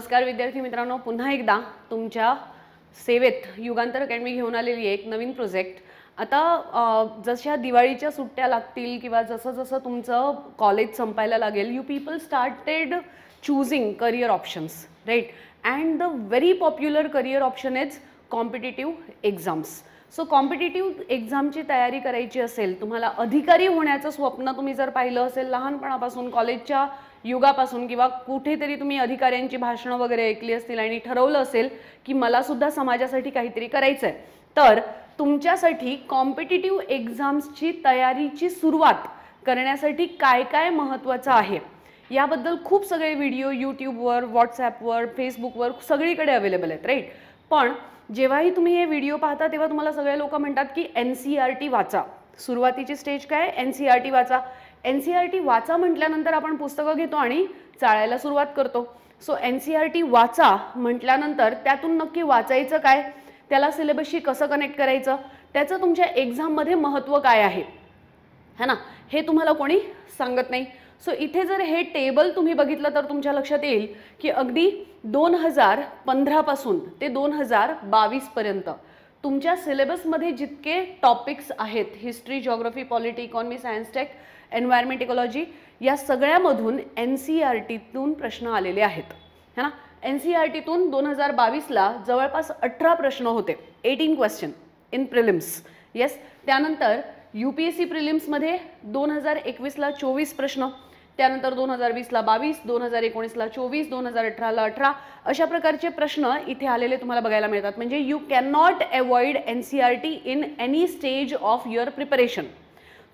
नमस्कार विद्यार्थी मित्रांनो पुन्हा एकदा तुमच्या सेवेत युगांतर अकॅडमी घेऊन आलेली आहे एक नवीन प्रोजेक्ट आता जशा दिवाळीच्या सुट्ट्या लागतील किंवा जसं जसं तुमचं कॉलेज संपायला लागेल you people started choosing career options right and the very popular career option is competitive exams so competitive एक्झामची तयारी करायची असेल तुम्हाला अधिकारी होण्याचं स्वप्न तुम्ही जर पाहिलं असेल लहानपणापासून कॉलेजच्या युगापासून किंवा कुठेतरी तुम्ही अधिकाऱ्यांची भाषणं वगैरे ऐकली असतील आणि ठरवलं असेल की मला सुद्धा समाजासाठी काहीतरी करायचं आहे तर तुमच्यासाठी कॉम्पिटेटिव्ह एक्झाम्सची तयारीची सुरुवात करण्यासाठी काय काय महत्त्वाचं आहे याबद्दल खूप सगळे व्हिडिओ यूट्यूबवर व्हॉट्सॲपवर फेसबुकवर सगळीकडे अवेलेबल आहेत राईट पण जेव्हाही तुम्ही हे व्हिडिओ पाहता तेव्हा तुम्हाला सगळे लोक म्हणतात की एन सी आर टी वाचा सुरुवातीची स्टेज काय एन सी आर टी वाचा एन सी आर टी वाचा म्हटल्यानंतर आपण पुस्तकं घेतो आणि चाळायला सुरुवात करतो so N C R T वाचा म्हटल्यानंतर त्यातून नक्की वाचायचं काय त्याला सिलेबसशी कसं कनेक्ट करायचं त्याचं तुमच्या एक्झाममध्ये महत्त्व काय आहे है ना हे तुम्हाला कोणी सांगत नाही सो इथे जर हे टेबल तुम्ही बघितलं तर तुमच्या लक्षात येईल की अगदी दोन हजार पंधरापासून ते दोन हजार बावीसपर्यंत तुमच्या सिलेबसमध्ये जितके टॉपिक्स आहेत history geography polity economy science tech environment ecology या सगळ्यामधून एन सी आर टीतून प्रश्न आलेले आहेत है ना एन सी आर टीतून दोन हजार बावीसला जवळपास अठरा प्रश्न होते eighteen question in prelims yes त्यानंतर यू पी एस सी प्रिलिम्समध्ये दोन हजार एकवीसला चोवीस प्रश्न त्यानंतर दोन हजार वीसला बावीस दोन हजार एकोणीसला चोवीस दोन हजार अठराला अठरा अशा प्रकारचे प्रश्न इथे आलेले तुम्हाला बघायला मिळतात म्हणजे you can not avoid N C R T in any stage of your preparation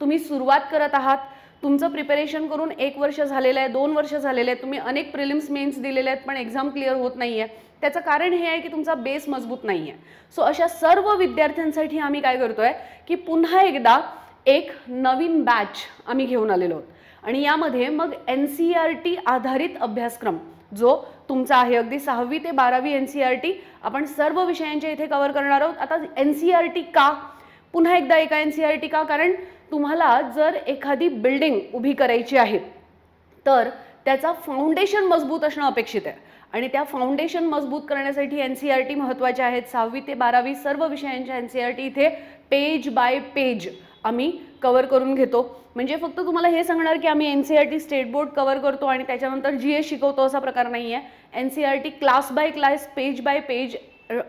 तुम्ही सुरुवात करत आहात तुमचं प्रिपरेशन करून एक वर्ष झालेलं आहे दोन वर्ष झालेलं आहे तुम्ही अनेक प्रिलिम्स मेन्स दिलेले आहेत पण एक्झाम क्लिअर होत नाही आहे त्याचं कारण हे आहे की तुमचा बेस मजबूत नाही आहे सो अशा सर्व विद्यार्थ्यांसाठी आम्ही काय करतो आहे की पुन्हा एकदा एक नवीन बॅच आम्ही घेऊन आलेलो आहोत आणि यामध्ये मग एन सी आर टी आधारित अभ्यासक्रम जो तुमचा आहे अगदी सहावी ते बारावी एन सी आर टी आपण सर्व विषयांच्या इथे कव्हर करणार आहोत आता एन सी आर टी का पुन्हा एकदा एका एन सी आर टी का कारण तुम्हाला जर एखादी बिल्डिंग उभी करायची आहे तर त्याचा फाउंडेशन मजबूत असणं अपेक्षित आहे आणि त्या फाउंडेशन मजबूत करण्यासाठी N C R e T महत्त्वाच्या आहेत सहावी ते बारावी सर्व विषयांच्या एन सी आर टी इथे पेज बाय पेज आम्ही कवर करून घेतो म्हणजे फक्त तुम्हाला हे सांगणार की आम्ही N C R T state board cover करतो आणि त्याच्यानंतर जी ए शिकवतो असा प्रकार नाही आहे N C R T class by class page by page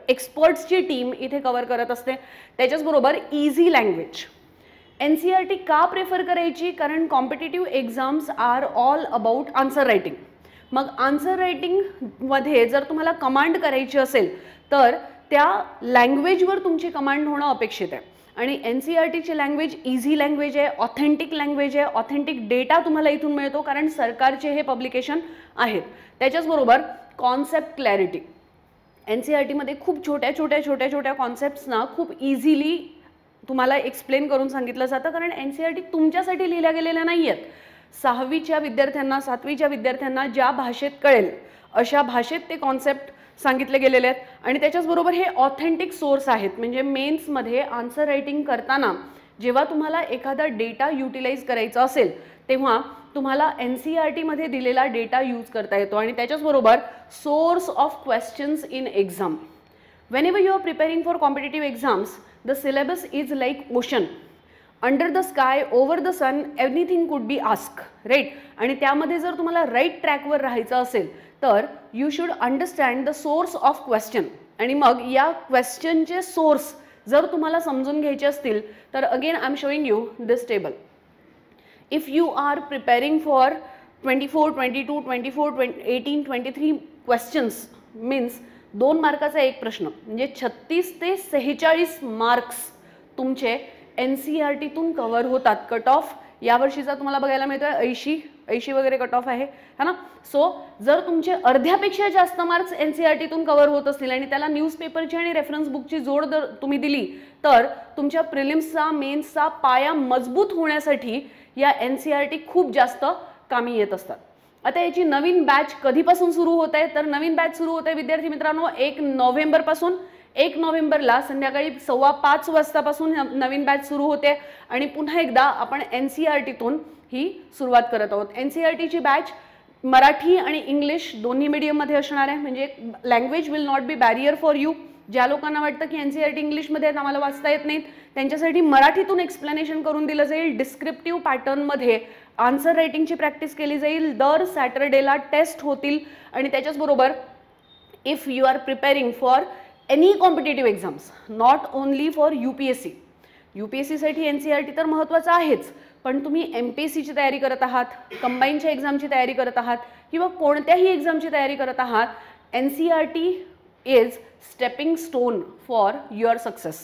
एक्सपर्ट्सची टीम इथे कवर करत असते त्याच्याचबरोबर easy language N C R T का प्रेफर करायची कारण competitive exams are all about answer writing मग आन्सर रायटिंगमध्ये जर तुम्हाला कमांड करायची असेल तर त्या लँग्वेजवर तुमची कमांड होणं अपेक्षित आहे आणि एन सी आर टीची लँग्वेज इझी लँग्वेज आहे ऑथेंटिक लँग्वेज आहे ऑथेंटिक डेटा तुम्हाला इथून मिळतो कारण सरकारचे हे पब्लिकेशन आहेत त्याच्याचबरोबर concept clarity N C R टीमध्ये खूप छोट्या छोट्या छोट्या छोट्या कॉन्सेप्ट्सना खूप इझिली तुम्हाला एक्सप्लेन करून सांगितलं जातं कारण एन सी आर टी तुमच्यासाठी लिहिल्या गेलेल्या नाही आहेत सहावीच्या विद्यार्थ्यांना सातवीच्या विद्यार्थ्यांना ज्या भाषेत कळेल अशा भाषेत ते कॉन्सेप्ट सांगितले गेलेले आहेत आणि त्याच्याचबरोबर हे ऑथेंटिक सोर्स आहेत म्हणजे मेन्समध्ये आन्सर रायटिंग करताना जेव्हा तुम्हाला एखादा डेटा युटिलाइज करायचा असेल तेव्हा तुम्हाला एन सी आर e टीमध्ये दिलेला डेटा यूज करता येतो आणि त्याच्याचबरोबर source of questions in exam whenever you are preparing for competitive exams the syllabus is like ocean under the sky over the sun everything could be ask right आणि त्यामध्ये जर तुम्हाला right ट्रॅकवर राहायचं असेल तर you should understand the source of question आणि मग या क्वेश्चनचे सोर्स जर तुम्हाला समजून घ्यायचे असतील तर again I am showing you this table if you are preparing for twenty four twenty two twenty four twenty eighteen twenty three questions means दोन मार्काचा एक प्रश्न म्हणजे छत्तीस ते सेहेचाळीस मार्क्स तुमचे एन सी आर टीतून कवर होतात कट ऑफ यावर्षीचा तुम्हाला बघायला मिळतोय ऐंशी ऐंशी वगैरे कट ऑफ आहे है ना सो जर तुमचे अर्ध्यापेक्षा जास्त मार्क्स एन सी आर टीतून कव्हर होत असतील आणि त्याला न्यूजपेपरची आणि रेफरन्स बुकची जोड जर तुम्ही दिली तर तुमच्या प्रिलिम्सचा मेन्सचा पाया मजबूत होण्यासाठी या एन सी आर टी खूप जास्त कामी येत असतात आता याची नवीन बॅच कधीपासून सुरू होत आहे तर नवीन बॅच सुरू होत आहे विद्यार्थी मित्रांनो एक नोव्हेंबरपासून एक नोव्हेंबरला संध्याकाळी सव्वा पाच वाजतापासून नवीन बॅच सुरू होते आणि पुन्हा एकदा आपण एन सी आर टीतून ही सुरुवात करत आहोत एन सी आर टीची बॅच मराठी आणि इंग्लिश दोन्ही मीडियममध्ये असणार आहे म्हणजे language will not be barrier for you ज्या लोकांना वाटतं की एन सी आर टी इंग्लिशमध्ये आहेत आम्हाला वाचता येत नाहीत त्यांच्यासाठी मराठीतून एक्सप्लेनेशन करून दिलं जाईल डिस्क्रिप्टिव्ह पॅटर्नमध्ये आन्सर रायटिंगची प्रॅक्टिस केली जाईल दर सॅटरडेला टेस्ट होतील आणि त्याच्याचबरोबर if you are preparing for any competitive exams not only for U P S C U P S सीसाठी एन सी आर टी तर महत्त्वाचं आहेच पण तुम्ही एम पी एस सीची तयारी करत आहात कंबाईनच्या एक्झामची तयारी करत आहात किंवा कोणत्याही एक्झामची तयारी करत आहात N C R T is stepping stone for your success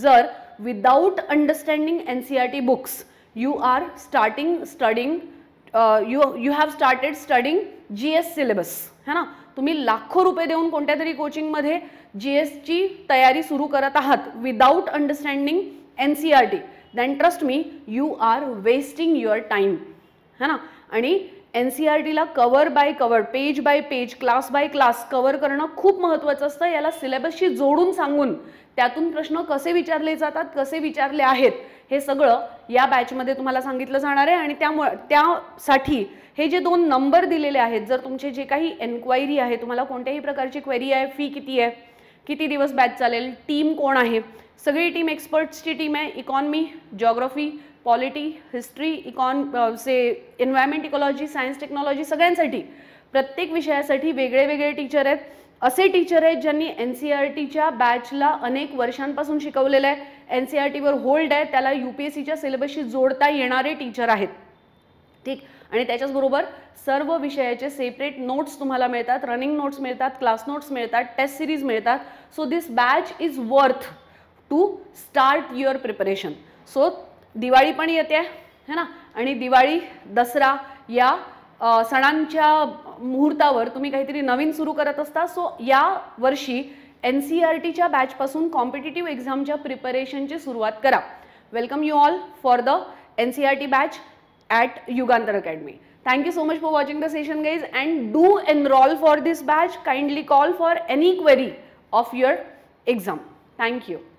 जर without understanding N C R T books you are starting studying you you have started studying G S syllabus है ना तुम्ही लाखो रुपये देऊन कोणत्या तरी कोचिंगमध्ये जी ची तयारी सुरू करत आहात without understanding N C R T then trust me you are wasting your time है ना आणि N C R cover by cover page by page class by class cover करणं खूप महत्त्वाचं असतं याला सिलेबसशी जोडून सांगून त्यातून प्रश्न कसे विचारले जातात कसे विचारले आहेत हे सगळं या बॅचमध्ये तुम्हाला सांगितलं जाणार आहे आणि त्यामुळे त्यासाठी हे जे दोन नंबर दिलेले आहेत जर तुमचे जे काही एन्क्वायरी आहे तुम्हाला कोणत्याही प्रकारची क्वेरी आहे फी किती आहे किती दिवस बॅच चालेल टीम कोण आहे सगळी टीम एक्सपर्ट्सची टीम आहे economy geography polity history econ से एन्व्हायरमेंट इकॉलॉजी सायन्स टेक्नॉलॉजी सगळ्यांसाठी प्रत्येक विषयासाठी वेगळे वेगळे टीचर आहेत असे टीचर आहेत ज्यांनी एन सी आर टीच्या बॅचला अनेक वर्षांपासून शिकवलेलं आहे एन सी आर टीवर होल्ड आहे त्याला यू पी एस सीच्या सिलेबसशी जोडता येणारे टीचर आहेत ठीक आणि त्याच्याचबरोबर सर्व विषयाचे सेपरेट नोट्स तुम्हाला मिळतात रनिंग नोट्स मिळतात क्लास नोट्स मिळतात टेस्ट सिरीज मिळतात so this batch is worth to start your preparation so Diwali पण येते है ना आणि दिवाळी दसरा या सणांच्या मुहूर्तावर तुम्ही काहीतरी नवीन सुरू करत असता सो या वर्षी एन सी आर टीच्या बॅचपासून कॉम्पिटेटिव्ह एक्झामच्या प्रिपरेशनची सुरुवात करा welcome you all for the N C R T batch at Yugantar academy thank you so much for watching the session guys and do enroll for this batch kindly call for any query of your exam thank you